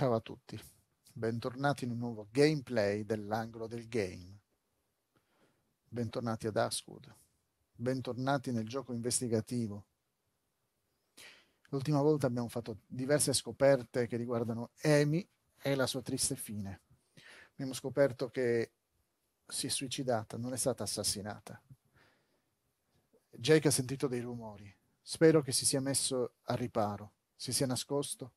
Ciao a tutti, bentornati in un nuovo gameplay dell'angolo del game. Bentornati ad Askwood, bentornati nel gioco investigativo. L'ultima volta abbiamo fatto diverse scoperte che riguardano Amy e la sua triste fine. Abbiamo scoperto che si è suicidata, non è stata assassinata. Jake ha sentito dei rumori. Spero che si sia messo al riparo, si sia nascosto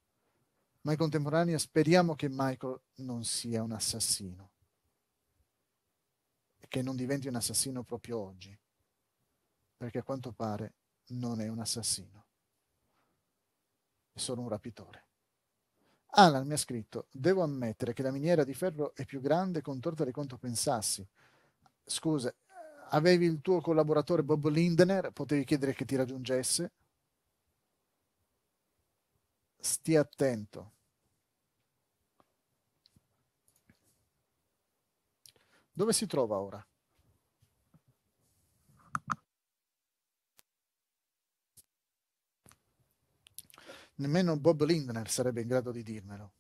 ma in contemporanea speriamo che Michael non sia un assassino e che non diventi un assassino proprio oggi, perché a quanto pare non è un assassino, è solo un rapitore. Alan mi ha scritto, devo ammettere che la miniera di ferro è più grande e contorta di quanto pensassi. Scusa, avevi il tuo collaboratore Bob Lindner, potevi chiedere che ti raggiungesse, stia attento. Dove si trova ora? Nemmeno Bob Lindner sarebbe in grado di dirmelo.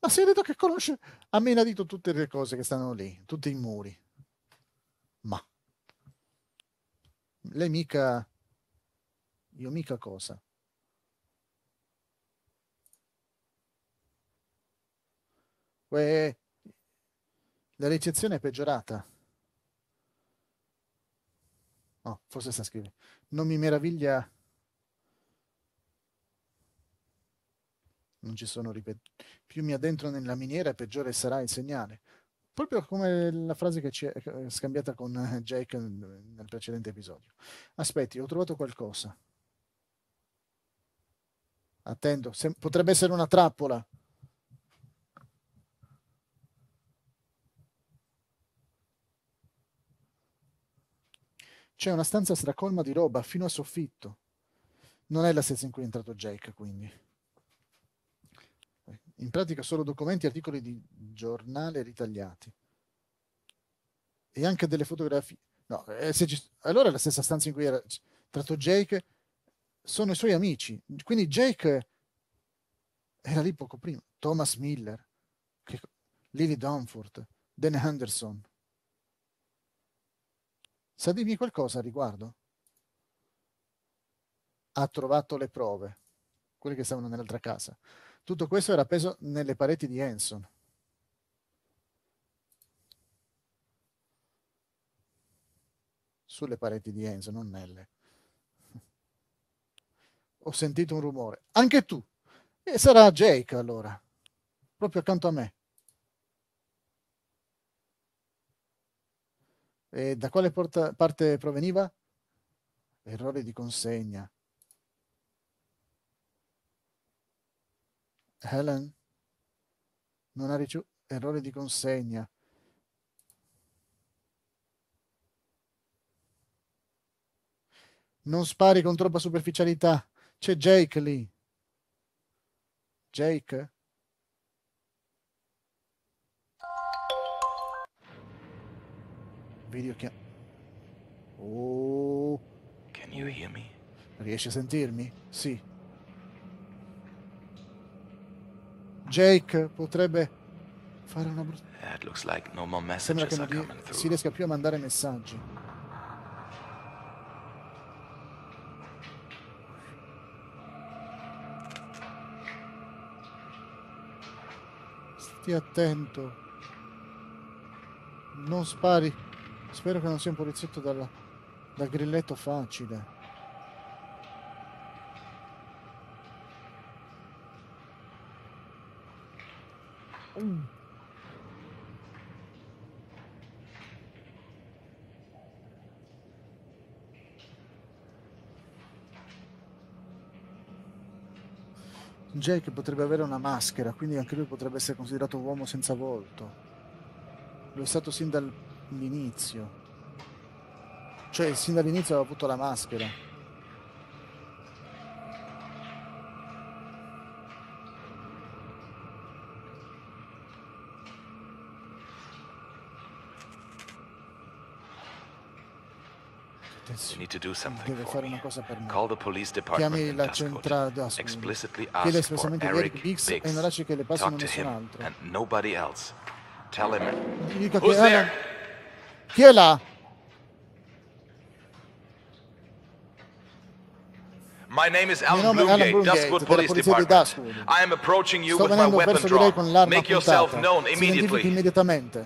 Ma si è detto che conosce ha menadito tutte le cose che stanno lì, tutti i muri. Ma lei mica... Io mica cosa? Uè, la ricezione è peggiorata. Oh, forse sta scrivendo. Non mi meraviglia. Non ci sono ripet- Più mi addentro nella miniera, peggiore sarà il segnale. Proprio come la frase che ci è scambiata con eh, Jake nel precedente episodio. Aspetti, ho trovato qualcosa. Attendo, Se- potrebbe essere una trappola. C'è una stanza stracolma di roba fino al soffitto. Non è la stessa in cui è entrato Jake, quindi. In pratica solo documenti e articoli di giornale ritagliati. E anche delle fotografie. No, eh, ci... allora è la stessa stanza in cui era entrato Jake. Sono i suoi amici. Quindi Jake era lì poco prima. Thomas Miller, che... Lily Dunford, Dan Henderson. Sa dirmi qualcosa a riguardo? Ha trovato le prove, quelle che stavano nell'altra casa. Tutto questo era appeso nelle pareti di Hanson. Sulle pareti di Enzo, non nelle. Ho sentito un rumore. Anche tu. E sarà Jake allora, proprio accanto a me. E da quale porta, parte proveniva? Errore di consegna. Helen non ha ricevuto errore di consegna. Non spari con troppa superficialità. C'è Jake lì. Jake? video che... Oh. Can you hear me? Riesci a sentirmi? Sì. Jake potrebbe fare una brutta... Sembra che non si riesca più a mandare messaggi. Stia attento. Non spari. Spero che non sia un poliziotto dal, dal grilletto facile. Mm. Jake potrebbe avere una maschera, quindi anche lui potrebbe essere considerato uomo senza volto. Lo è stato sin dal l'inizio. Cioè, sin dall'inizio aveva avuto la maschera. Deve fare una cosa per me. Chiami la centrale Chiede espressamente ad Eric Biggs e non lasci che le passi nessun altro. And Tell him. Dica che Adam, chi è là? My name is Alan Bloomgate, Bloomgate Duskwood Police Department. Duskwood. I am approaching you Sto with my weapon drawn. Make yourself known immediately. immediatamente.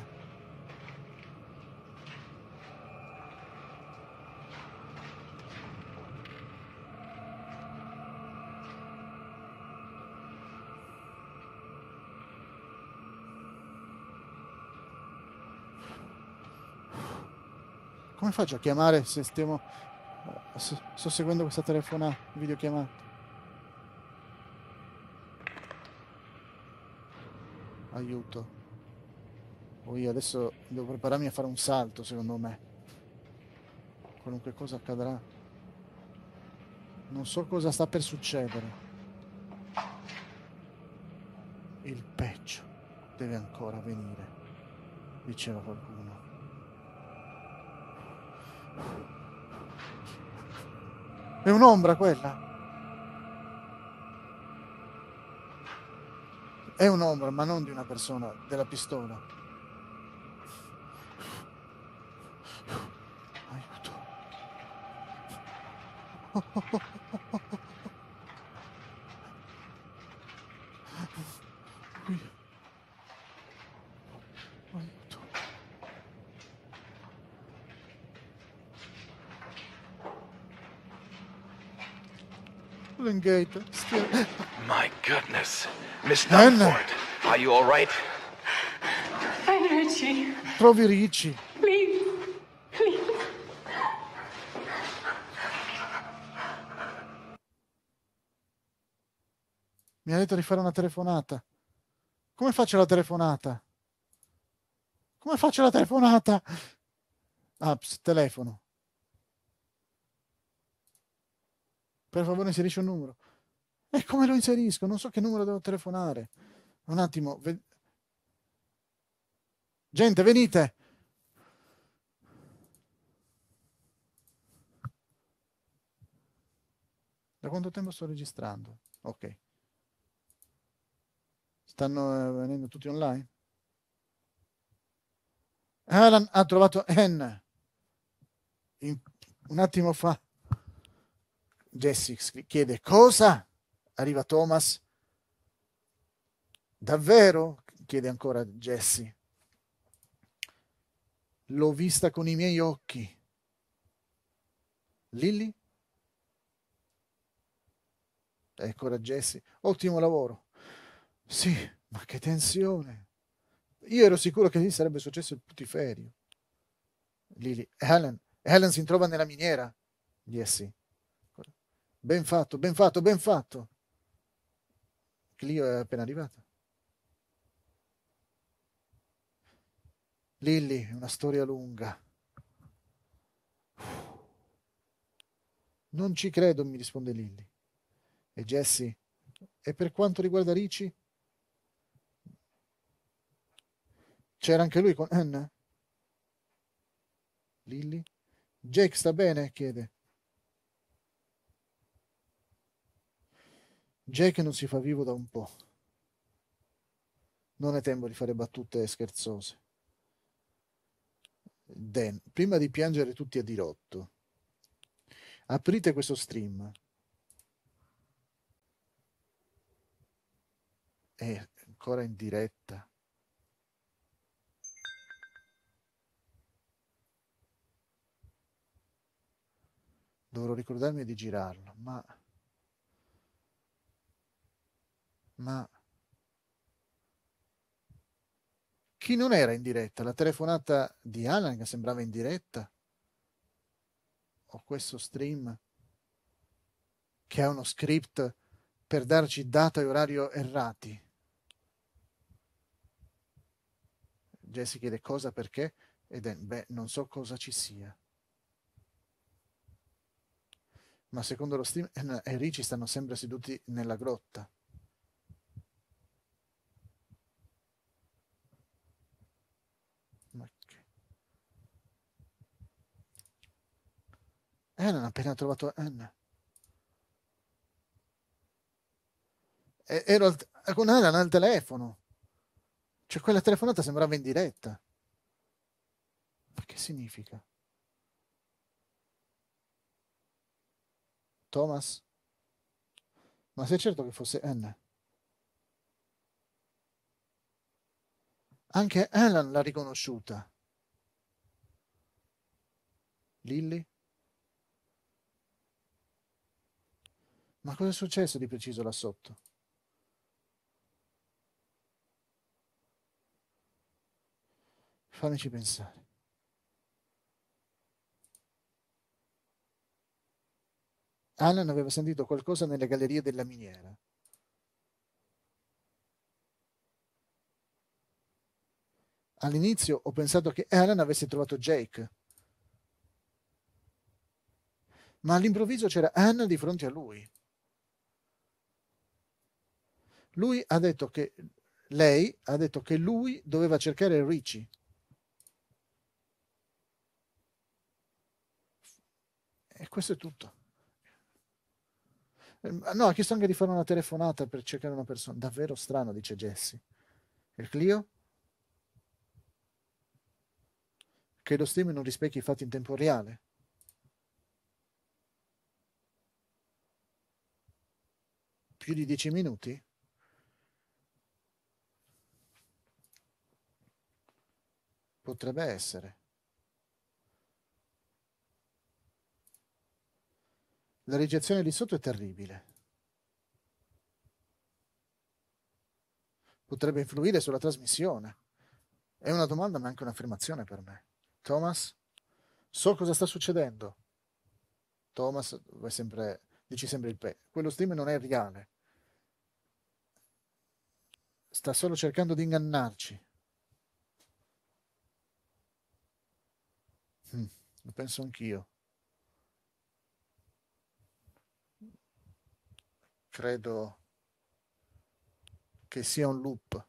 Come faccio a chiamare se stiamo... Sto, seguendo questa telefona videochiamata. Aiuto. Oh, io adesso devo prepararmi a fare un salto, secondo me. Qualunque cosa accadrà. Non so cosa sta per succedere. Il peggio deve ancora venire, diceva qualcuno. È un'ombra quella. È un'ombra, ma non di una persona, della pistola. Aiuto. Oh, oh, oh, Qui. Goblin Gate. Still. My goodness. Miss Dunford, are you all right? I'm Richie. Trovi Richie. Please. Mi ha detto di fare una telefonata. Come faccio la telefonata? Come faccio la telefonata? Ah, telefono. per favore inserisci un numero. E come lo inserisco? Non so che numero devo telefonare. Un attimo. Ve... Gente, venite. Da quanto tempo sto registrando? Ok. Stanno eh, venendo tutti online? Alan ha trovato N In, un attimo fa. Jesse chiede cosa? Arriva Thomas. Davvero? chiede ancora Jesse. L'ho vista con i miei occhi. Lilly? Eccola Jesse. Ottimo lavoro. Sì, ma che tensione. Io ero sicuro che lì sarebbe successo il putiferio. Lily. Helen. Helen si trova nella miniera. Jesse. Ben fatto, ben fatto, ben fatto. Clio è appena arrivata. Lilli, una storia lunga. Non ci credo, mi risponde Lilli. E Jesse, e per quanto riguarda Ricci? C'era anche lui con Anna? Lilli? Jake sta bene? chiede. Jack non si fa vivo da un po'. Non è tempo di fare battute scherzose. Dan, prima di piangere tutti a dirotto, aprite questo stream. È ancora in diretta. Dovrò ricordarmi di girarlo, ma... ma chi non era in diretta? La telefonata di Alan che sembrava in diretta? O questo stream che ha uno script per darci data e orario errati? Jesse chiede cosa, perché? Ed è, beh, non so cosa ci sia. Ma secondo lo stream, Harry eh, ci stanno sempre seduti nella grotta. Helen ha appena trovato Anna. E, ero al, con Helen al telefono. Cioè quella telefonata sembrava in diretta. Ma che significa? Thomas? Ma sei certo che fosse Anna? Anche Alan l'ha riconosciuta. Lilly? Ma cosa è successo di preciso là sotto? Fateci pensare. Alan aveva sentito qualcosa nelle gallerie della miniera. All'inizio ho pensato che Alan avesse trovato Jake. Ma all'improvviso c'era Anna di fronte a lui. Lui ha detto che lei ha detto che lui doveva cercare Ricci. E questo è tutto. Ehm, ah, no, ha chiesto anche di fare una telefonata per cercare una persona. Davvero strano, dice Jesse. Il Clio? Che lo stream non rispecchia i fatti in tempo reale. Più di dieci minuti? Potrebbe essere. La ricezione lì sotto è terribile. Potrebbe influire sulla trasmissione. È una domanda ma anche un'affermazione per me. Thomas, so cosa sta succedendo. Thomas, sempre, dici sempre il pe. Quello stream non è reale. Sta solo cercando di ingannarci. Mm, lo penso anch'io. Credo che sia un loop.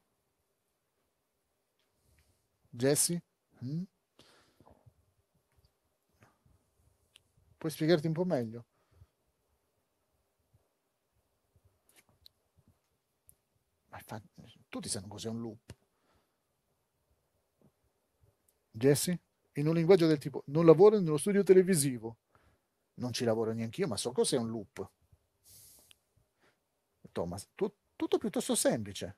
Jesse? Mm? Puoi spiegarti un po' meglio? Ma infatti, tutti sanno cos'è un loop. Jesse? in un linguaggio del tipo non lavoro nello studio televisivo, non ci lavoro neanche io, ma so cos'è un loop. Thomas, tu, tutto piuttosto semplice.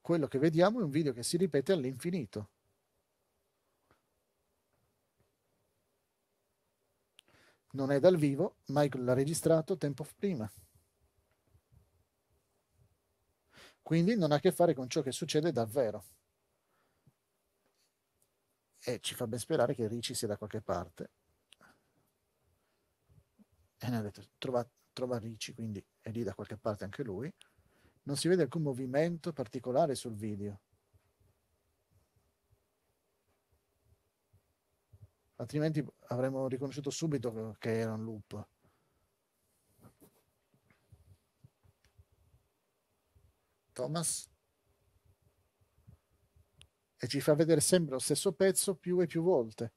Quello che vediamo è un video che si ripete all'infinito. Non è dal vivo, Michael l'ha registrato tempo prima. Quindi non ha a che fare con ciò che succede davvero. E ci fa ben sperare che Ricci sia da qualche parte. E ne ha detto, trova, trova Ricci, quindi è lì da qualche parte anche lui. Non si vede alcun movimento particolare sul video. Altrimenti avremmo riconosciuto subito che era un loop. Thomas e ci fa vedere sempre lo stesso pezzo più e più volte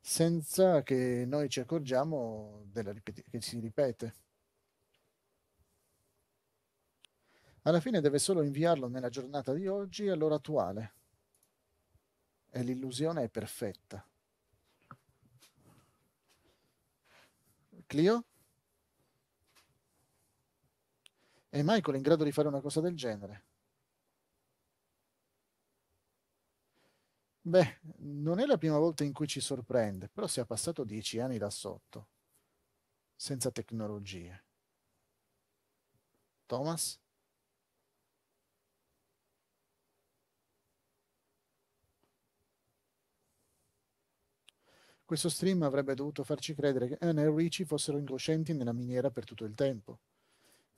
senza che noi ci accorgiamo ripet- che si ripete alla fine deve solo inviarlo nella giornata di oggi all'ora attuale e l'illusione è perfetta Clio? E Michael in grado di fare una cosa del genere? Beh, non è la prima volta in cui ci sorprende, però si è passato dieci anni da sotto, senza tecnologie. Thomas? Questo stream avrebbe dovuto farci credere che Anne eh, e Richie fossero incoscienti nella miniera per tutto il tempo.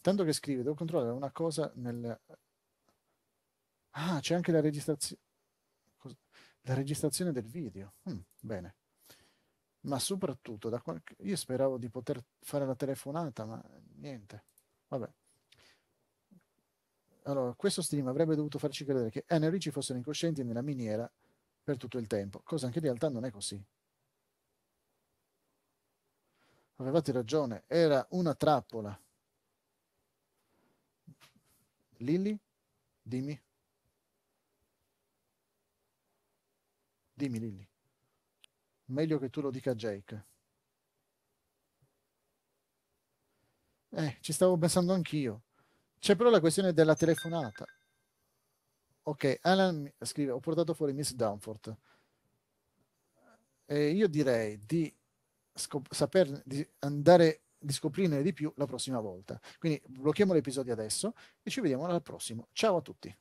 Tanto che scrive, devo controllare una cosa nel... Ah, c'è anche la registrazione. La registrazione del video. Mm, bene. Ma soprattutto, da qualche... io speravo di poter fare la telefonata, ma niente. Vabbè. Allora, questo stream avrebbe dovuto farci credere che Anne e Ricci fossero incoscienti nella miniera per tutto il tempo, cosa che in realtà non è così. Avevate ragione, era una trappola. Lilly, dimmi. Dimmi Lilly. Meglio che tu lo dica a Jake. Eh, ci stavo pensando anch'io. C'è però la questione della telefonata. Ok, Alan scrive, ho portato fuori Miss Danforth. E io direi di, scop- saper, di andare di scoprirne di più la prossima volta. Quindi blocchiamo l'episodio adesso e ci vediamo al prossimo. Ciao a tutti!